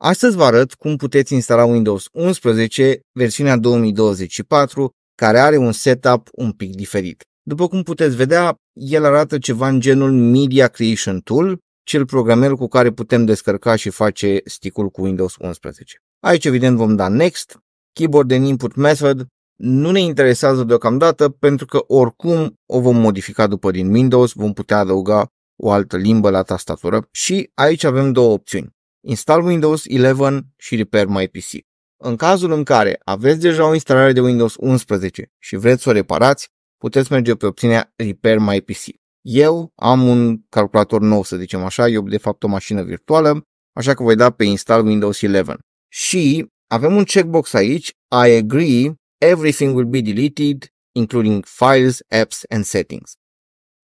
Astăzi vă arăt cum puteți instala Windows 11, versiunea 2024, care are un setup un pic diferit. După cum puteți vedea, el arată ceva în genul Media Creation Tool, cel programel cu care putem descărca și face sticul cu Windows 11. Aici evident vom da Next, Keyboard and Input Method, nu ne interesează deocamdată pentru că oricum o vom modifica după din Windows, vom putea adăuga o altă limbă la tastatură și aici avem două opțiuni. Install Windows 11 și Repair My PC. În cazul în care aveți deja o instalare de Windows 11 și vreți să o reparați, puteți merge pe opțiunea Repair My PC. Eu am un calculator nou, să zicem așa, eu de fapt o mașină virtuală, așa că voi da pe Install Windows 11. Și avem un checkbox aici, I agree, everything will be deleted, including files, apps and settings.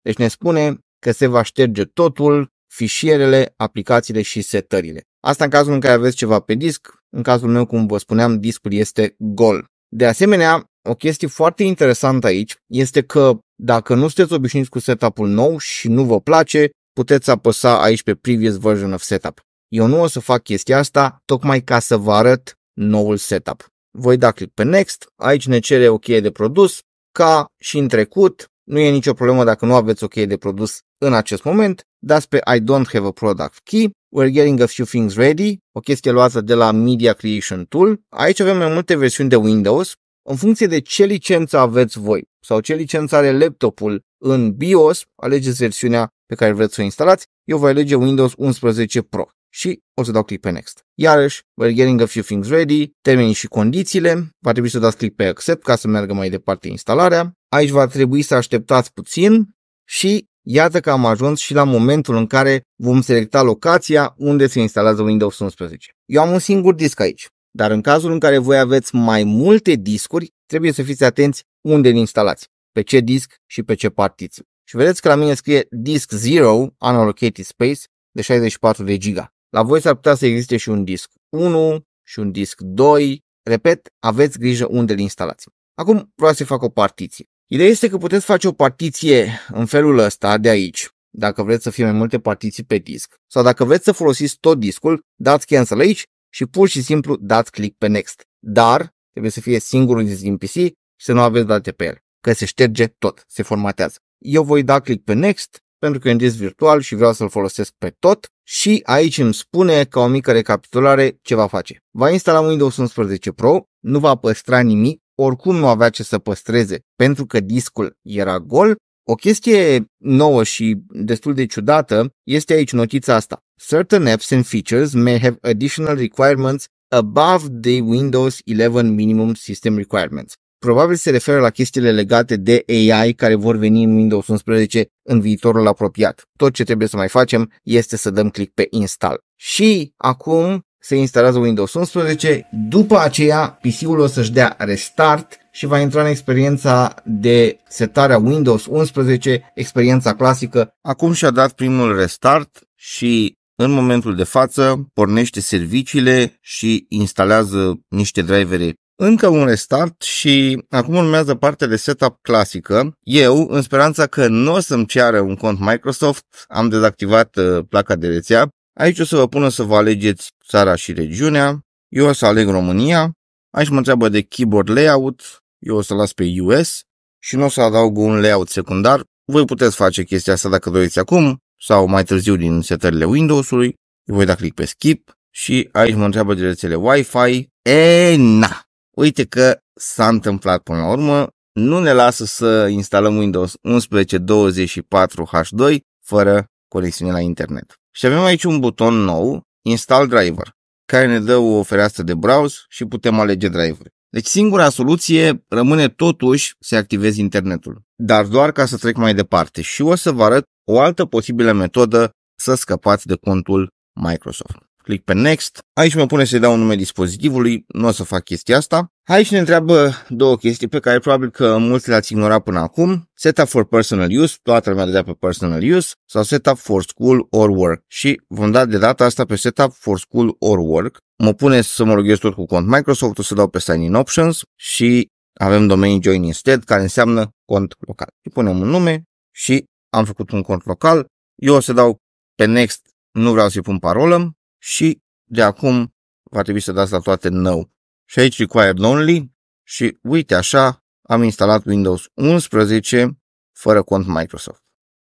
Deci ne spune că se va șterge totul, fișierele, aplicațiile și setările. Asta în cazul în care aveți ceva pe disc, în cazul meu, cum vă spuneam, discul este gol. De asemenea, o chestie foarte interesantă aici este că dacă nu sunteți obișnuiți cu setup-ul nou și nu vă place, puteți apăsa aici pe Previous Version of Setup. Eu nu o să fac chestia asta tocmai ca să vă arăt noul setup. Voi da click pe Next, aici ne cere o cheie de produs, ca și în trecut, nu e nicio problemă dacă nu aveți o cheie de produs în acest moment, dați pe I don't have a product key, we're getting a few things ready, o chestie luată de la Media Creation Tool. Aici avem mai multe versiuni de Windows, în funcție de ce licență aveți voi sau ce licență are laptopul în BIOS, alegeți versiunea pe care vreți să o instalați. Eu voi alege Windows 11 Pro și o să dau click pe Next. Iarăși, we're getting a few things ready, termenii și condițiile, va trebui să dați click pe Accept ca să meargă mai departe instalarea. Aici va trebui să așteptați puțin și Iată că am ajuns și la momentul în care vom selecta locația unde se instalează Windows 11. Eu am un singur disc aici, dar în cazul în care voi aveți mai multe discuri, trebuie să fiți atenți unde îl instalați, pe ce disc și pe ce partiții. Și vedeți că la mine scrie Disk 0 Unallocated Space de 64 de giga. La voi s-ar putea să existe și un disc 1 și un disc 2. Repet, aveți grijă unde îl instalați. Acum vreau să fac o partiție. Ideea este că puteți face o partiție în felul ăsta de aici, dacă vreți să fie mai multe partiții pe disc, sau dacă vreți să folosiți tot discul, dați cancel aici și pur și simplu dați click pe next. Dar trebuie să fie singurul disc din PC și să nu aveți date pe el, că se șterge tot, se formatează. Eu voi da click pe next pentru că e un disc virtual și vreau să-l folosesc pe tot și aici îmi spune ca o mică recapitulare ce va face. Va instala Windows 11 Pro, nu va păstra nimic oricum nu avea ce să păstreze, pentru că discul era gol. O chestie nouă și destul de ciudată este aici notița asta. Certain apps and features may have additional requirements above the Windows 11 minimum system requirements. Probabil se referă la chestiile legate de AI care vor veni în Windows 11 în viitorul apropiat. Tot ce trebuie să mai facem este să dăm click pe install. Și acum se instalează Windows 11, după aceea PC-ul o să-și dea restart și va intra în experiența de setare a Windows 11, experiența clasică. Acum și-a dat primul restart și în momentul de față pornește serviciile și instalează niște drivere încă un restart și acum urmează partea de setup clasică. Eu, în speranța că nu o să-mi ceară un cont Microsoft, am dezactivat uh, placa de rețea Aici o să vă pună să vă alegeți țara și regiunea. Eu o să aleg România. Aici mă întreabă de keyboard layout. Eu o să las pe US și nu o să adaug un layout secundar. Voi puteți face chestia asta dacă doriți acum sau mai târziu din setările Windows-ului. voi da click pe skip și aici mă întreabă de rețele Wi-Fi. E, na! Uite că s-a întâmplat până la urmă. Nu ne lasă să instalăm Windows 11 24H2 fără conexiune la internet. Și avem aici un buton nou, Install Driver, care ne dă o fereastră de browse și putem alege driver. Deci singura soluție rămâne totuși să activezi internetul. Dar doar ca să trec mai departe și o să vă arăt o altă posibilă metodă să scăpați de contul Microsoft click pe Next. Aici mă pune să-i dau un nume dispozitivului, nu o să fac chestia asta. Aici ne întreabă două chestii pe care probabil că mulți le-ați ignorat până acum. Setup for personal use, toată lumea dea pe personal use, sau setup for school or work. Și vom da de data asta pe setup for school or work. Mă pune să mă loghez tot cu cont Microsoft, o să dau pe sign in options și avem domain join instead, care înseamnă cont local. Și punem un nume și am făcut un cont local. Eu o să dau pe next, nu vreau să-i pun parolă, și de acum va trebui să dați la toate nou. Și aici required only și uite așa am instalat Windows 11 fără cont Microsoft.